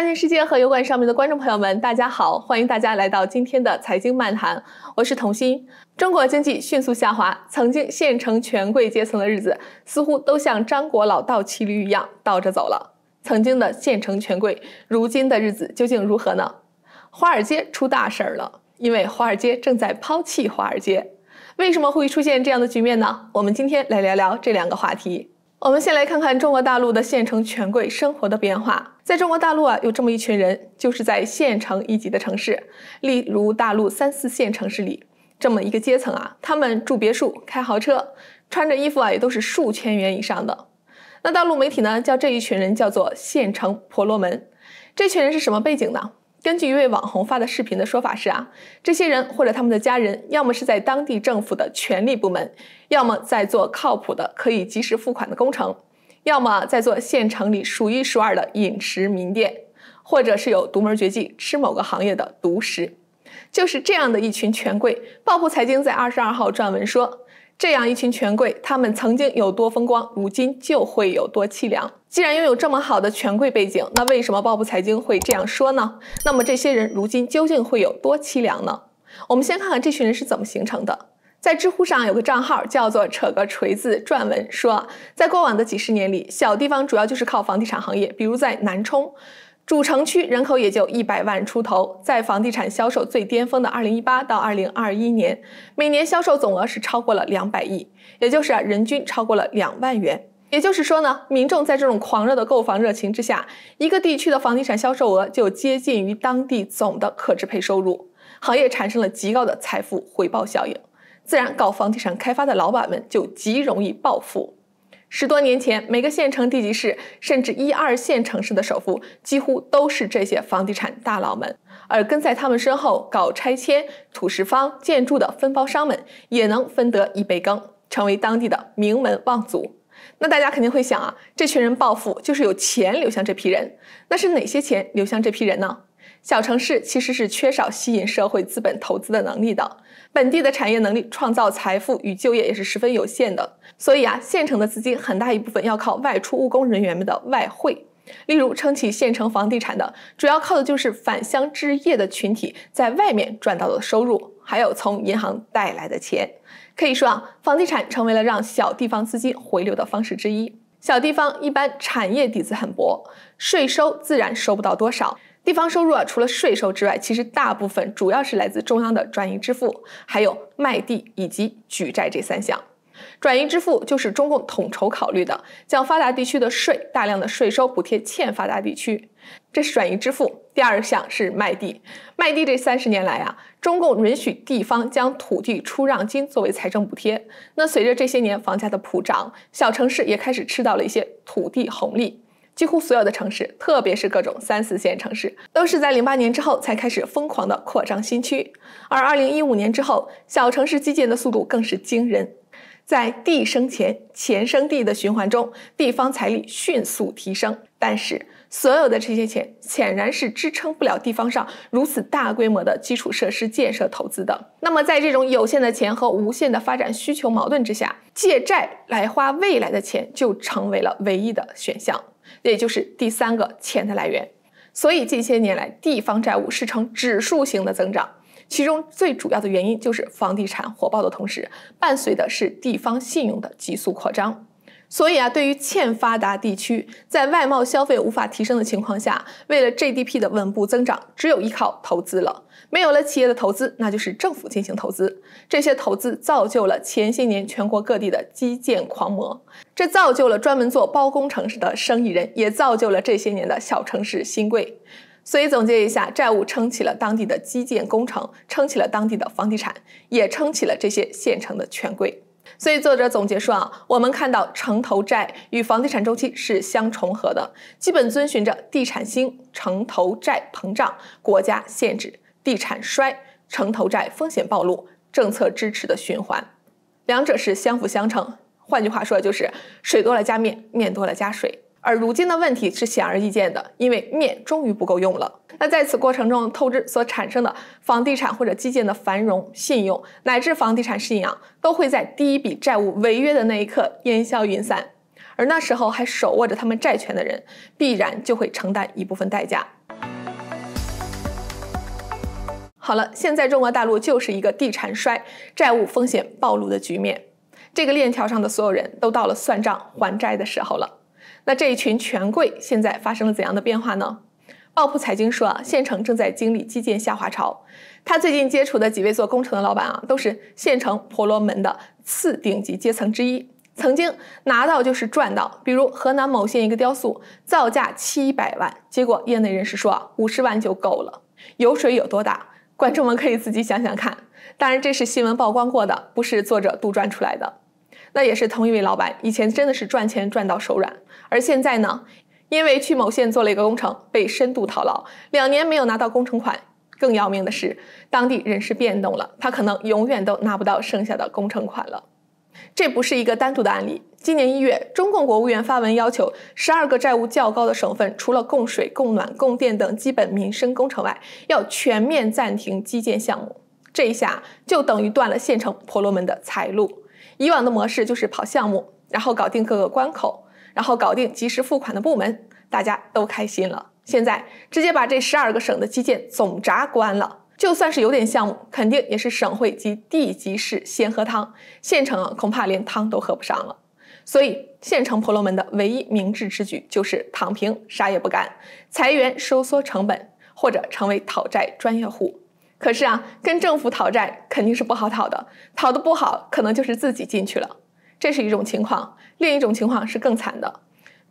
财经世界和油管上面的观众朋友们，大家好，欢迎大家来到今天的财经漫谈，我是童心。中国经济迅速下滑，曾经县城权贵阶层的日子似乎都像张果老倒骑驴一样倒着走了。曾经的县城权贵，如今的日子究竟如何呢？华尔街出大事儿了，因为华尔街正在抛弃华尔街。为什么会出现这样的局面呢？我们今天来聊聊这两个话题。我们先来看看中国大陆的县城权贵生活的变化。在中国大陆啊，有这么一群人，就是在县城一级的城市，例如大陆三四线城市里，这么一个阶层啊，他们住别墅、开豪车、穿着衣服啊，也都是数千元以上的。那大陆媒体呢，叫这一群人叫做“县城婆罗门”。这群人是什么背景呢？根据一位网红发的视频的说法是啊，这些人或者他们的家人，要么是在当地政府的权力部门，要么在做靠谱的可以及时付款的工程，要么在做县城里数一数二的饮食名店，或者是有独门绝技吃某个行业的独食，就是这样的一群权贵。暴富财经在二十二号撰文说。这样一群权贵，他们曾经有多风光，如今就会有多凄凉。既然拥有这么好的权贵背景，那为什么报部财经会这样说呢？那么这些人如今究竟会有多凄凉呢？我们先看看这群人是怎么形成的。在知乎上有个账号叫做“扯个锤子”，撰文说，在过往的几十年里，小地方主要就是靠房地产行业，比如在南充。主城区人口也就一百万出头，在房地产销售最巅峰的二零一八到二零二一年，每年销售总额是超过了两百亿，也就是啊人均超过了两万元。也就是说呢，民众在这种狂热的购房热情之下，一个地区的房地产销售额就接近于当地总的可支配收入，行业产生了极高的财富回报效应，自然搞房地产开发的老板们就极容易暴富。十多年前，每个县城、地级市，甚至一二线城市的首富，几乎都是这些房地产大佬们。而跟在他们身后搞拆迁、土石方、建筑的分包商们，也能分得一杯羹，成为当地的名门望族。那大家肯定会想啊，这群人暴富就是有钱流向这批人，那是哪些钱流向这批人呢？小城市其实是缺少吸引社会资本投资的能力的，本地的产业能力创造财富与就业也是十分有限的，所以啊，县城的资金很大一部分要靠外出务工人员们的外汇。例如，撑起县城房地产的，主要靠的就是返乡置业的群体在外面赚到的收入，还有从银行带来的钱。可以说啊，房地产成为了让小地方资金回流的方式之一。小地方一般产业底子很薄，税收自然收不到多少。地方收入啊，除了税收之外，其实大部分主要是来自中央的转移支付，还有卖地以及举债这三项。转移支付就是中共统筹考虑的，将发达地区的税、大量的税收补贴欠发达地区，这是转移支付。第二项是卖地，卖地这三十年来啊，中共允许地方将土地出让金作为财政补贴。那随着这些年房价的普涨，小城市也开始吃到了一些土地红利。几乎所有的城市，特别是各种三四线城市，都是在零八年之后才开始疯狂的扩张新区。而二零一五年之后，小城市基建的速度更是惊人。在地生钱、钱生地的循环中，地方财力迅速提升。但是，所有的这些钱显然是支撑不了地方上如此大规模的基础设施建设投资的。那么，在这种有限的钱和无限的发展需求矛盾之下，借债来花未来的钱就成为了唯一的选项。也就是第三个钱的来源，所以近些年来地方债务是呈指数型的增长，其中最主要的原因就是房地产火爆的同时，伴随的是地方信用的急速扩张。所以啊，对于欠发达地区，在外贸消费无法提升的情况下，为了 GDP 的稳步增长，只有依靠投资了。没有了企业的投资，那就是政府进行投资。这些投资造就了前些年全国各地的基建狂魔，这造就了专门做包工程式的生意人，也造就了这些年的小城市新贵。所以总结一下，债务撑起了当地的基建工程，撑起了当地的房地产，也撑起了这些县城的权贵。所以作者总结说啊，我们看到城投债与房地产周期是相重合的，基本遵循着地产兴，城投债膨胀，国家限制，地产衰，城投债风险暴露，政策支持的循环，两者是相辅相成。换句话说，就是水多了加面，面多了加水。而如今的问题是显而易见的，因为面终于不够用了。那在此过程中透支所产生的房地产或者基建的繁荣、信用乃至房地产信仰，都会在第一笔债务违约的那一刻烟消云散。而那时候还手握着他们债权的人，必然就会承担一部分代价。好了，现在中国大陆就是一个地产衰、债务风险暴露的局面，这个链条上的所有人都到了算账还债的时候了。那这一群权贵现在发生了怎样的变化呢？奥普财经说啊，县城正在经历基建下滑潮。他最近接触的几位做工程的老板啊，都是县城婆罗门的次顶级阶层之一。曾经拿到就是赚到，比如河南某县一个雕塑，造价七百万，结果业内人士说啊，五十万就够了。油水有多大？观众们可以自己想想看。当然，这是新闻曝光过的，不是作者杜撰出来的。那也是同一位老板，以前真的是赚钱赚到手软，而现在呢，因为去某县做了一个工程，被深度套牢，两年没有拿到工程款。更要命的是，当地人事变动了，他可能永远都拿不到剩下的工程款了。这不是一个单独的案例。今年一月，中共国务院发文要求，十二个债务较高的省份，除了供水、供暖、供电等基本民生工程外，要全面暂停基建项目。这一下就等于断了县城婆罗门的财路。以往的模式就是跑项目，然后搞定各个关口，然后搞定及时付款的部门，大家都开心了。现在直接把这十二个省的基建总闸关了，就算是有点项目，肯定也是省会及地级市先喝汤，县城啊恐怕连汤都喝不上了。所以县城婆罗门的唯一明智之举就是躺平，啥也不干，裁员收缩成本，或者成为讨债专业户。可是啊，跟政府讨债肯定是不好讨的，讨的不好，可能就是自己进去了。这是一种情况，另一种情况是更惨的，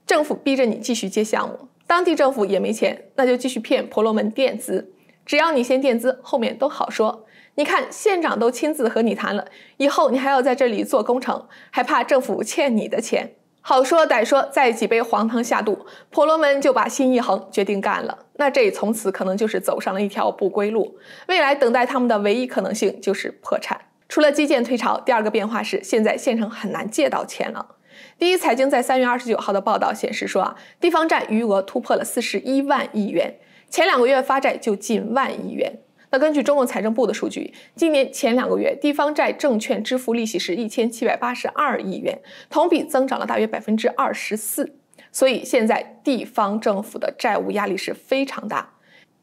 政府逼着你继续接项目，当地政府也没钱，那就继续骗婆罗门垫资，只要你先垫资，后面都好说。你看县长都亲自和你谈了，以后你还要在这里做工程，还怕政府欠你的钱？好说歹说，在几杯黄汤下肚，婆罗门就把心一横，决定干了。那这从此可能就是走上了一条不归路，未来等待他们的唯一可能性就是破产。除了基建退潮，第二个变化是，现在县城很难借到钱了。第一财经在三月二十九号的报道显示说啊，地方债余额突破了四十一万亿元，前两个月发债就近万亿元。那根据中国财政部的数据，今年前两个月地方债证券支付利息是一千七百八十二亿元，同比增长了大约百分之二十四。所以现在地方政府的债务压力是非常大，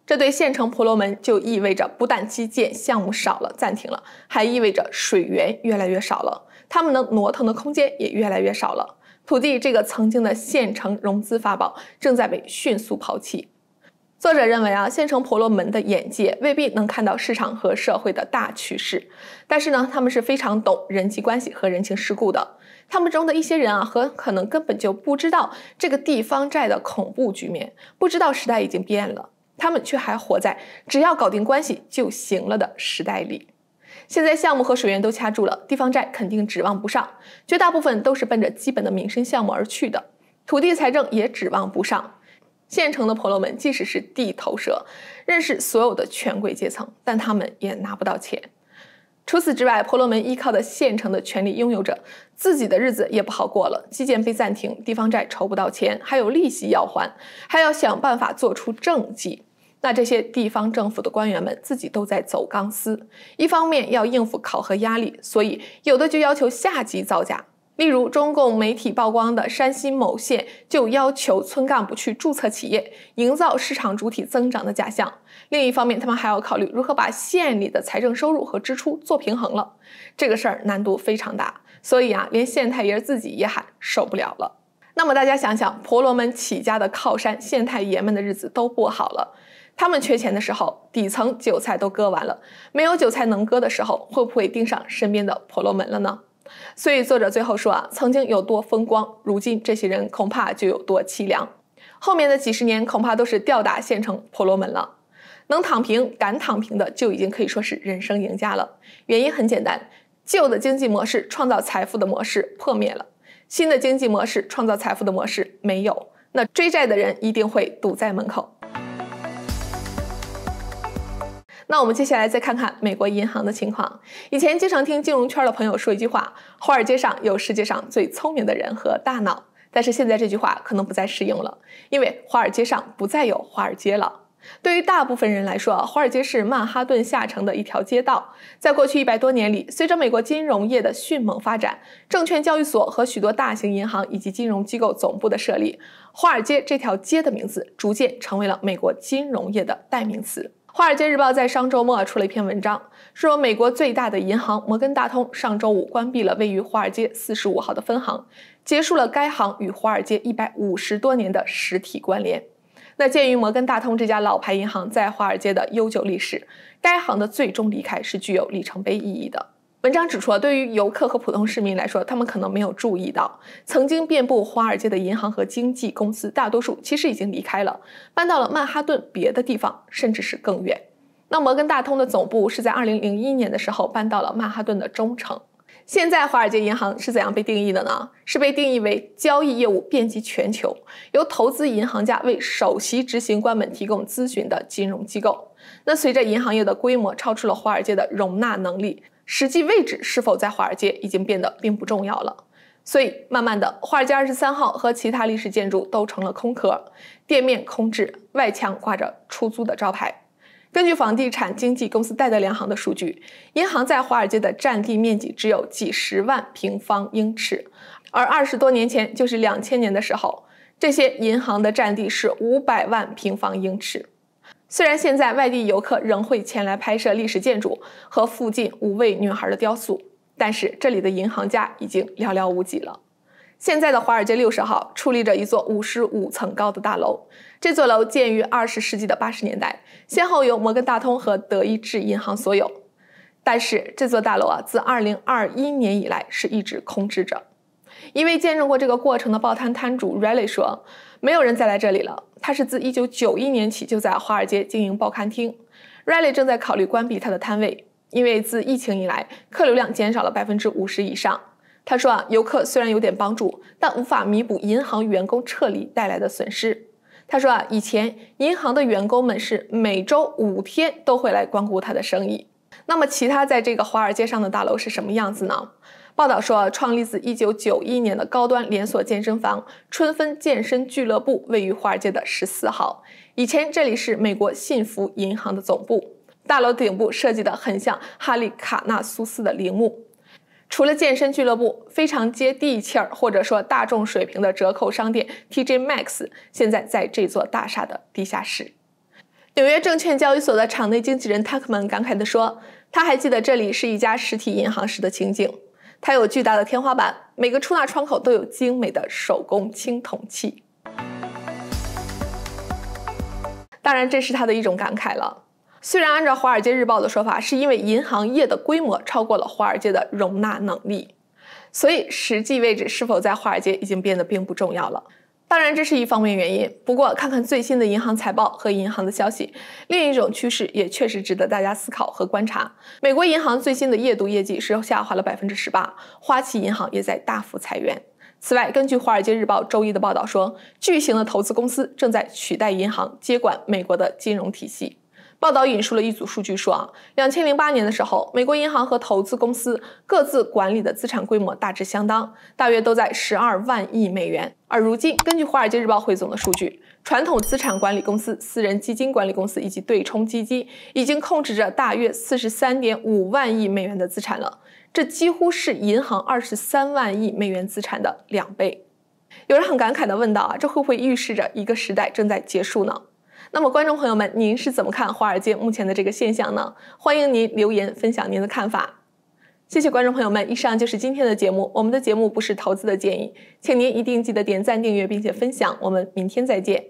这对县城婆罗门就意味着不但基建项目少了、暂停了，还意味着水源越来越少了，他们能挪腾的空间也越来越少了。土地这个曾经的县城融资法宝正在被迅速抛弃。作者认为啊，县城婆罗门的眼界未必能看到市场和社会的大趋势，但是呢，他们是非常懂人际关系和人情世故的。他们中的一些人啊，很可能根本就不知道这个地方债的恐怖局面，不知道时代已经变了，他们却还活在只要搞定关系就行了的时代里。现在项目和水源都掐住了，地方债肯定指望不上，绝大部分都是奔着基本的民生项目而去的，土地财政也指望不上。县城的婆罗门即使是地头蛇，认识所有的权贵阶层，但他们也拿不到钱。除此之外，婆罗门依靠的县城的权力拥有者，自己的日子也不好过了。基建被暂停，地方债筹不到钱，还有利息要还，还要想办法做出政绩。那这些地方政府的官员们自己都在走钢丝，一方面要应付考核压力，所以有的就要求下级造假。例如，中共媒体曝光的山西某县就要求村干部去注册企业，营造市场主体增长的假象。另一方面，他们还要考虑如何把县里的财政收入和支出做平衡了。这个事儿难度非常大，所以啊，连县太爷自己也喊受不了了。那么大家想想，婆罗门起家的靠山县太爷们的日子都不好了，他们缺钱的时候，底层韭菜都割完了，没有韭菜能割的时候，会不会盯上身边的婆罗门了呢？所以作者最后说啊，曾经有多风光，如今这些人恐怕就有多凄凉。后面的几十年恐怕都是吊打县城婆罗门了。能躺平、敢躺平的，就已经可以说是人生赢家了。原因很简单，旧的经济模式创造财富的模式破灭了，新的经济模式创造财富的模式没有。那追债的人一定会堵在门口。那我们接下来再看看美国银行的情况。以前经常听金融圈的朋友说一句话：“华尔街上有世界上最聪明的人和大脑。”但是现在这句话可能不再适用了，因为华尔街上不再有华尔街了。对于大部分人来说，华尔街是曼哈顿下城的一条街道。在过去一百多年里，随着美国金融业的迅猛发展，证券交易所和许多大型银行以及金融机构总部的设立，华尔街这条街的名字逐渐成为了美国金融业的代名词。《华尔街日报》在上周末出了一篇文章，说美国最大的银行摩根大通上周五关闭了位于华尔街四十五号的分行，结束了该行与华尔街一百五十多年的实体关联。那鉴于摩根大通这家老牌银行在华尔街的悠久历史，该行的最终离开是具有里程碑意义的。文章指出啊，对于游客和普通市民来说，他们可能没有注意到，曾经遍布华尔街的银行和经纪公司，大多数其实已经离开了，搬到了曼哈顿别的地方，甚至是更远。那摩根大通的总部是在二零零一年的时候搬到了曼哈顿的中城。现在，华尔街银行是怎样被定义的呢？是被定义为交易业务遍及全球，由投资银行家为首席执行官们提供咨询的金融机构。那随着银行业的规模超出了华尔街的容纳能力。实际位置是否在华尔街已经变得并不重要了，所以慢慢的，华尔街二十三号和其他历史建筑都成了空壳，店面空置，外墙挂着出租的招牌。根据房地产经纪公司戴德梁行的数据，银行在华尔街的占地面积只有几十万平方英尺，而二十多年前，就是两千年的时候，这些银行的占地是五百万平方英尺。虽然现在外地游客仍会前来拍摄历史建筑和附近五位女孩的雕塑，但是这里的银行家已经寥寥无几了。现在的华尔街六十号矗立着一座五十五层高的大楼，这座楼建于二十世纪的八十年代，先后由摩根大通和德意志银行所有。但是这座大楼啊，自二零二一年以来是一直空置着。一位见证过这个过程的报摊摊主 Riley 说。没有人再来这里了。他是自1991年起就在华尔街经营报刊厅。Riley 正在考虑关闭他的摊位，因为自疫情以来，客流量减少了百分之五十以上。他说啊，游客虽然有点帮助，但无法弥补银行员工撤离带来的损失。他说啊，以前银行的员工们是每周五天都会来光顾他的生意。那么，其他在这个华尔街上的大楼是什么样子呢？报道说，创立自一九九一年的高端连锁健身房春分健身俱乐部位于华尔街的十四号。以前这里是美国信孚银行的总部，大楼顶部设计得很像哈利卡纳苏斯的陵墓。除了健身俱乐部，非常接地气儿或者说大众水平的折扣商店 TJ Maxx 现在在这座大厦的地下室。纽约证券交易所的场内经纪人 t c k m a n 感慨地说：“他还记得这里是一家实体银行时的情景。”它有巨大的天花板，每个出纳窗口都有精美的手工青铜器。当然，这是他的一种感慨了。虽然按照《华尔街日报》的说法，是因为银行业的规模超过了华尔街的容纳能力，所以实际位置是否在华尔街已经变得并不重要了。当然，这是一方面原因。不过，看看最新的银行财报和银行的消息，另一种趋势也确实值得大家思考和观察。美国银行最新的月度业绩是下滑了百分之十八，花旗银行也在大幅裁员。此外，根据《华尔街日报》周一的报道说，巨型的投资公司正在取代银行，接管美国的金融体系。报道引述了一组数据，说啊，两千零八年的时候，美国银行和投资公司各自管理的资产规模大致相当，大约都在十二万亿美元。而如今，根据《华尔街日报》汇总的数据，传统资产管理公司、私人基金管理公司以及对冲基金已经控制着大约四十三点五万亿美元的资产了，这几乎是银行二十三万亿美元资产的两倍。有人很感慨地问道啊，这会不会预示着一个时代正在结束呢？那么，观众朋友们，您是怎么看华尔街目前的这个现象呢？欢迎您留言分享您的看法。谢谢观众朋友们，以上就是今天的节目。我们的节目不是投资的建议，请您一定记得点赞、订阅并且分享。我们明天再见。